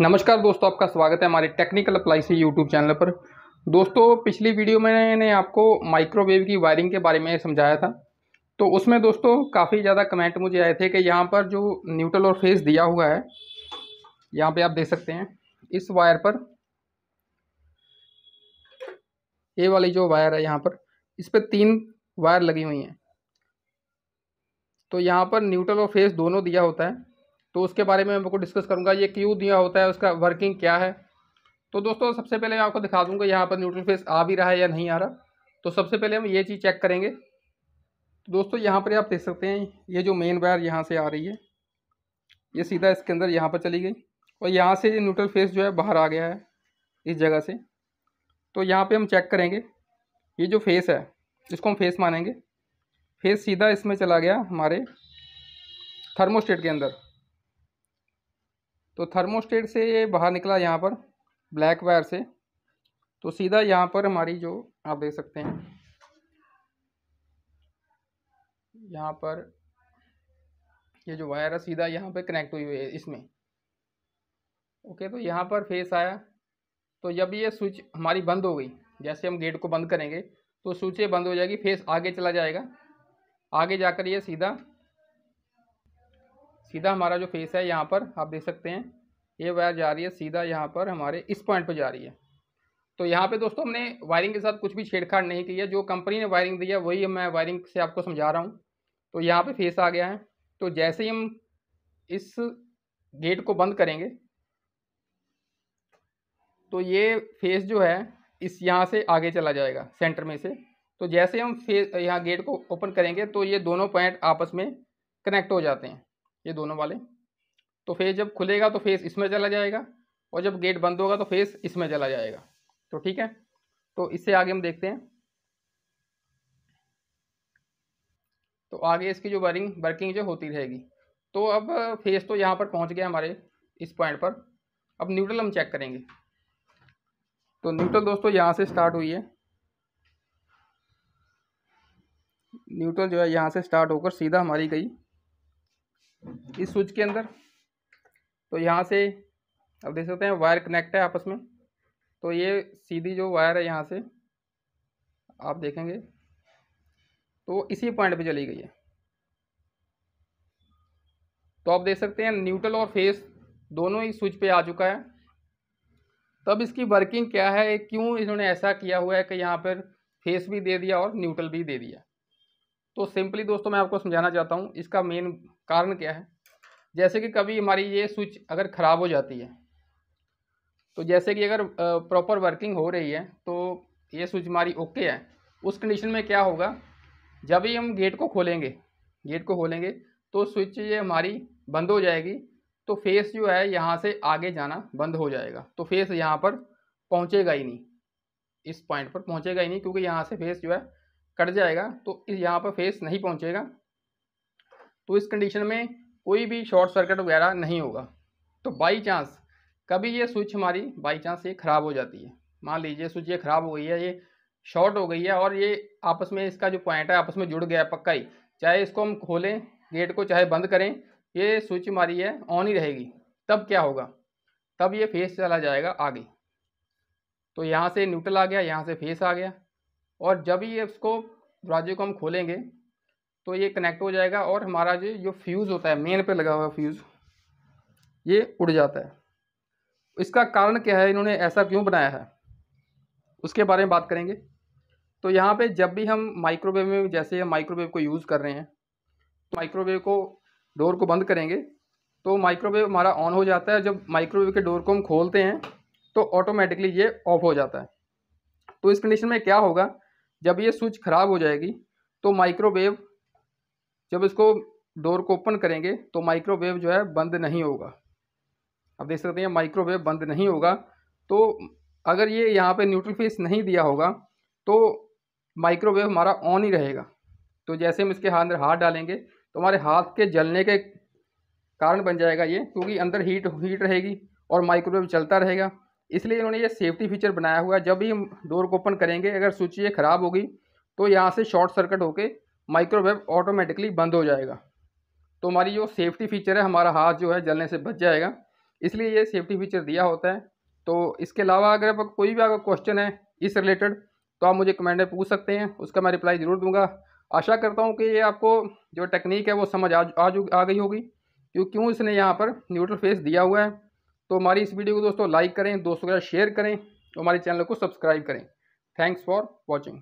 नमस्कार दोस्तों आपका स्वागत है हमारे टेक्निकल अप्लाई से यूट्यूब चैनल पर दोस्तों पिछली वीडियो में मैंने आपको माइक्रोवेव की वायरिंग के बारे में समझाया था तो उसमें दोस्तों काफ़ी ज़्यादा कमेंट मुझे आए थे कि यहाँ पर जो न्यूट्रल और फेस दिया हुआ है यहाँ पे आप देख सकते हैं इस वायर पर ये वाली जो वायर है यहाँ पर इस पर तीन वायर लगी हुई हैं तो यहाँ पर न्यूट्रल और फेस दोनों दिया होता है तो उसके बारे में मैं आपको डिस्कस करूँगा ये क्यों दिया होता है उसका वर्किंग क्या है तो दोस्तों सबसे पहले मैं आपको दिखा दूँगा यहाँ पर न्यूट्रल फेस आ भी रहा है या नहीं आ रहा तो सबसे पहले हम ये चीज़ चेक करेंगे तो दोस्तों यहाँ पर आप देख सकते हैं ये जो मेन वायर यहाँ से आ रही है ये सीधा इसके अंदर यहाँ पर चली गई और यहाँ से ये न्यूट्रल फेस जो है बाहर आ गया है इस जगह से तो यहाँ पे हम चेक करेंगे ये जो फेस है इसको हम फेस मानेंगे फेस सीधा इसमें चला गया हमारे थर्मोस्टेट के अंदर तो थर्मोस्टेट से ये बाहर निकला यहाँ पर ब्लैक वायर से तो सीधा यहाँ पर हमारी जो आप देख सकते हैं यहाँ पर ये जो वायर है सीधा यहाँ पे कनेक्ट हुई हुई है इसमें ओके तो यहाँ पर फेस आया तो जब ये स्विच हमारी बंद हो गई जैसे हम गेट को बंद करेंगे तो स्विच बंद हो जाएगी फेस आगे चला जाएगा आगे जाकर ये सीधा सीधा हमारा जो फेस है यहाँ पर आप देख सकते हैं ये वायर जा रही है सीधा यहाँ पर हमारे इस पॉइंट पर जा रही है तो यहाँ पे दोस्तों हमने वायरिंग के साथ कुछ भी छेड़छाड़ नहीं की है जो कंपनी ने वायरिंग दी है वही मैं वायरिंग से आपको समझा रहा हूँ तो यहाँ पे फेस आ गया है तो जैसे ही हम इस गेट को बंद करेंगे तो ये फेस जो है इस यहाँ से आगे चला जाएगा सेंटर में से तो जैसे हम फेस यहाँ गेट को ओपन करेंगे तो ये दोनों पॉइंट आपस में कनेक्ट हो जाते हैं ये दोनों वाले तो फेस जब खुलेगा तो फेस इसमें चला जाएगा और जब गेट बंद होगा तो फेस इसमें चला जाएगा तो ठीक है तो इससे आगे हम देखते हैं तो आगे इसकी जो वर्किंग वर्किंग जो होती रहेगी तो अब फेस तो यहाँ पर पहुँच गया हमारे इस पॉइंट पर अब न्यूट्रल हम चेक करेंगे तो न्यूट्रल दोस्तों यहाँ से स्टार्ट हुई है न्यूट्रल जो है यहाँ से स्टार्ट होकर सीधा हमारी गई इस स्विच के अंदर तो यहाँ से अब देख सकते हैं वायर कनेक्ट है आपस में तो ये सीधी जो वायर है यहाँ से आप देखेंगे तो इसी पॉइंट पे चली गई है तो आप देख सकते हैं न्यूट्रल और फेस दोनों ही स्विच पे आ चुका है तब इसकी वर्किंग क्या है क्यों इन्होंने ऐसा किया हुआ है कि यहाँ पर फेस भी दे दिया और न्यूट्रल भी दे दिया तो सिंपली दोस्तों मैं आपको समझाना चाहता हूँ इसका मेन कारण क्या है जैसे कि कभी हमारी ये स्विच अगर ख़राब हो जाती है तो जैसे कि अगर प्रॉपर वर्किंग हो रही है तो ये स्विच हमारी ओके है उस कंडीशन में क्या होगा जब ही हम गेट को खोलेंगे गेट को खोलेंगे तो स्विच ये हमारी बंद हो जाएगी तो फेस जो है यहाँ से आगे जाना बंद हो जाएगा तो फेस यहाँ पर पहुँचेगा ही नहीं इस पॉइंट पर पहुँचेगा ही नहीं क्योंकि यहाँ से फेस जो है कट जाएगा तो यहाँ पर फेस नहीं पहुँचेगा तो इस कंडीशन में कोई भी शॉर्ट सर्किट वगैरह नहीं होगा तो बाई चांस कभी ये स्विच हमारी बाई चांस ये ख़राब हो जाती है मान लीजिए स्विच ये ख़राब हो गई है ये शॉर्ट हो गई है और ये आपस में इसका जो पॉइंट है आपस में जुड़ गया पक्का ही चाहे इसको हम खोलें गेट को चाहे बंद करें ये स्विच हमारी है ऑन ही रहेगी तब क्या होगा तब ये फेस चला जाएगा आगे तो यहाँ से न्यूट्रल आ गया यहाँ से फेस आ गया और जब ये इसको राजे को हम खोलेंगे तो ये कनेक्ट हो जाएगा और हमारा जो जो फ्यूज़ होता है मेन पे लगा हुआ फ्यूज़ ये उड़ जाता है इसका कारण क्या है इन्होंने ऐसा क्यों बनाया है उसके बारे में बात करेंगे तो यहाँ पे जब भी हम माइक्रोवेव में जैसे हम माइक्रोवेव को यूज़ कर रहे हैं तो माइक्रोवेव को डोर को बंद करेंगे तो माइक्रोवेव हमारा ऑन हो जाता है जब माइक्रोवेव के डोर को हम खोलते हैं तो ऑटोमेटिकली ये ऑफ हो जाता है तो इस कंडीशन में क्या होगा जब ये स्विच ख़राब हो जाएगी तो माइक्रोवेव जब इसको डोर को ओपन करेंगे तो माइक्रोवेव जो है बंद नहीं होगा आप देख सकते हैं माइक्रोवेव बंद नहीं होगा तो अगर ये यहाँ पे न्यूट्रल फेस नहीं दिया होगा तो माइक्रोवेव हमारा ऑन ही रहेगा तो जैसे हम इसके अंदर हाथ डालेंगे तो हमारे हाथ के जलने के कारण बन जाएगा ये क्योंकि अंदर हीट हीट रहेगी और माइक्रोवेव चलता रहेगा इसलिए इन्होंने ये सेफ्टी फीचर बनाया हुआ है जब भी हम डोर को ओपन करेंगे अगर स्विच ये ख़राब होगी तो यहाँ से शॉर्ट सर्किट होकर माइक्रोवेव ऑटोमेटिकली बंद हो जाएगा तो हमारी जो सेफ्टी फीचर है हमारा हाथ जो है जलने से बच जाएगा इसलिए ये सेफ्टी फीचर दिया होता है तो इसके अलावा अगर आप कोई भी आपका क्वेश्चन है इस रिलेटेड तो आप मुझे कमेंट में पूछ सकते हैं उसका मैं रिप्लाई ज़रूर दूंगा आशा करता हूँ कि ये आपको जो टेक्निक है वो समझ आ, आ गई होगी क्यों क्यों इसने यहाँ पर न्यूट्रल फेस दिया हुआ है तो हमारी इस वीडियो को दोस्तों लाइक करें दोस्तों के साथ शेयर करें और हमारे चैनल को सब्सक्राइब करें थैंक्स फॉर वॉचिंग